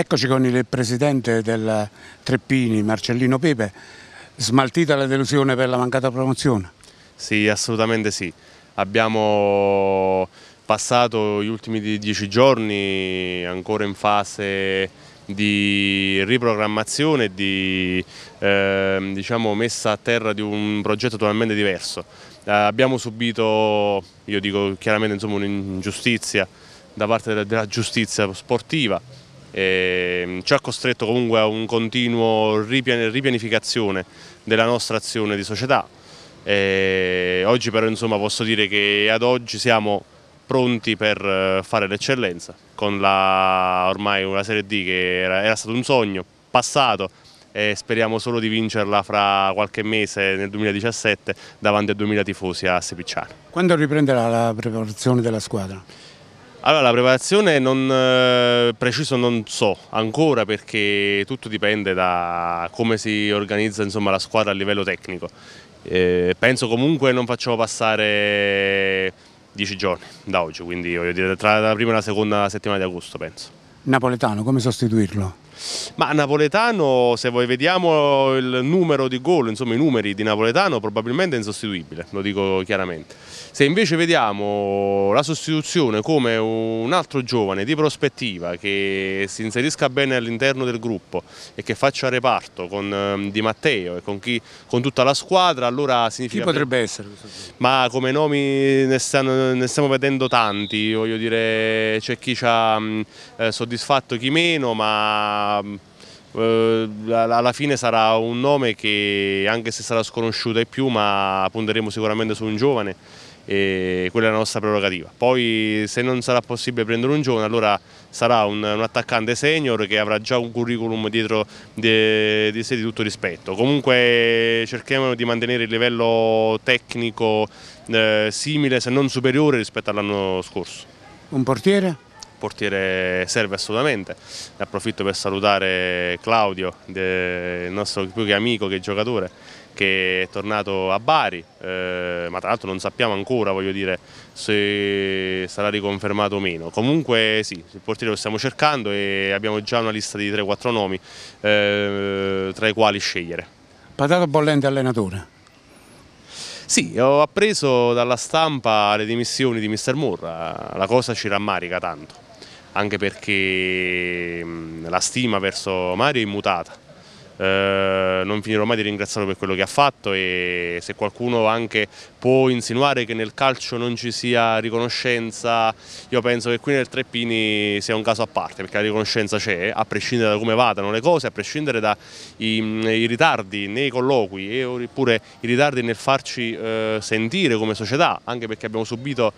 Eccoci con il presidente del Treppini, Marcellino Pepe, smaltita la delusione per la mancata promozione? Sì, assolutamente sì. Abbiamo passato gli ultimi dieci giorni ancora in fase di riprogrammazione e di eh, diciamo messa a terra di un progetto totalmente diverso. Eh, abbiamo subito, io dico chiaramente, un'ingiustizia da parte della, della giustizia sportiva, Ehm, ci ha costretto comunque a un continuo ripian ripianificazione della nostra azione di società. Eh, oggi però insomma, posso dire che ad oggi siamo pronti per eh, fare l'eccellenza con la, ormai una Serie D che era, era stato un sogno passato e speriamo solo di vincerla fra qualche mese nel 2017 davanti a 2000 tifosi a Sepicciano. Quando riprenderà la preparazione della squadra? Allora la preparazione non, eh, preciso non so ancora perché tutto dipende da come si organizza insomma, la squadra a livello tecnico. Eh, penso comunque non facciamo passare dieci giorni da oggi, quindi dire, tra la prima e la seconda settimana di agosto penso. Napoletano, come sostituirlo? Ma Napoletano, se voi vediamo il numero di gol, insomma i numeri di Napoletano, probabilmente è insostituibile, lo dico chiaramente. Se invece vediamo la sostituzione come un altro giovane di prospettiva che si inserisca bene all'interno del gruppo e che faccia reparto con ehm, Di Matteo e con, chi, con tutta la squadra, allora significa... Chi potrebbe essere? Ma come nomi ne, stanno, ne stiamo vedendo tanti, voglio dire c'è chi ci ha eh, soddisfatto chi meno, ma Ehm, eh, alla fine sarà un nome che anche se sarà sconosciuto ai più ma punteremo sicuramente su un giovane e quella è la nostra prerogativa. Poi se non sarà possibile prendere un giovane allora sarà un, un attaccante senior che avrà già un curriculum dietro di, di sé di tutto rispetto. Comunque cerchiamo di mantenere il livello tecnico eh, simile se non superiore rispetto all'anno scorso. Un portiere? portiere serve assolutamente. Ne approfitto per salutare Claudio, il nostro più che amico che giocatore, che è tornato a Bari, eh, ma tra l'altro non sappiamo ancora dire, se sarà riconfermato o meno. Comunque sì, il portiere lo stiamo cercando e abbiamo già una lista di 3-4 nomi eh, tra i quali scegliere. Patato bollente allenatore. Sì, ho appreso dalla stampa le dimissioni di Mr. Murra, la cosa ci rammarica tanto anche perché mm, la stima verso Mario è immutata. Eh, non finirò mai di ringraziarlo per quello che ha fatto e se qualcuno anche può insinuare che nel calcio non ci sia riconoscenza, io penso che qui nel Treppini sia un caso a parte perché la riconoscenza c'è, a prescindere da come vadano le cose, a prescindere dai mm, ritardi nei colloqui e, oppure i ritardi nel farci eh, sentire come società, anche perché abbiamo subito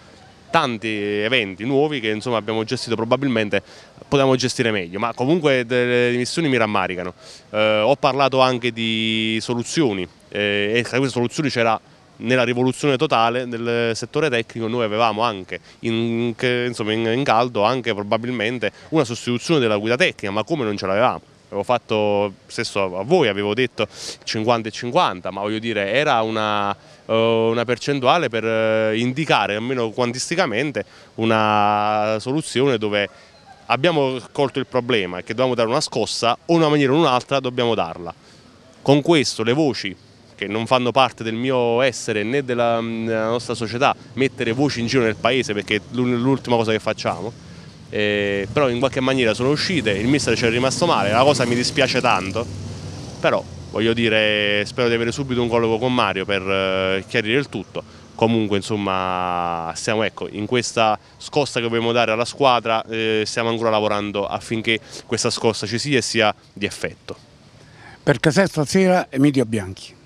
tanti eventi nuovi che insomma, abbiamo gestito probabilmente potevamo gestire meglio, ma comunque le missioni mi rammaricano. Eh, ho parlato anche di soluzioni eh, e tra queste soluzioni c'era nella rivoluzione totale del settore tecnico noi avevamo anche in, insomma, in, in caldo anche probabilmente una sostituzione della guida tecnica, ma come non ce l'avevamo? avevo fatto, stesso a voi avevo detto 50 e 50, ma voglio dire era una, eh, una percentuale per eh, indicare, almeno quantisticamente, una soluzione dove abbiamo colto il problema e che dobbiamo dare una scossa o in una maniera o in un'altra dobbiamo darla. Con questo le voci che non fanno parte del mio essere né della, mm, della nostra società, mettere voci in giro nel paese perché è l'ultima cosa che facciamo, eh, però in qualche maniera sono uscite, il mister ci è rimasto male, la cosa mi dispiace tanto, però voglio dire spero di avere subito un colloquio con Mario per eh, chiarire il tutto, comunque insomma siamo ecco, in questa scossa che dobbiamo dare alla squadra eh, stiamo ancora lavorando affinché questa scossa ci sia e sia di effetto. Per Casè stasera Emilio Bianchi.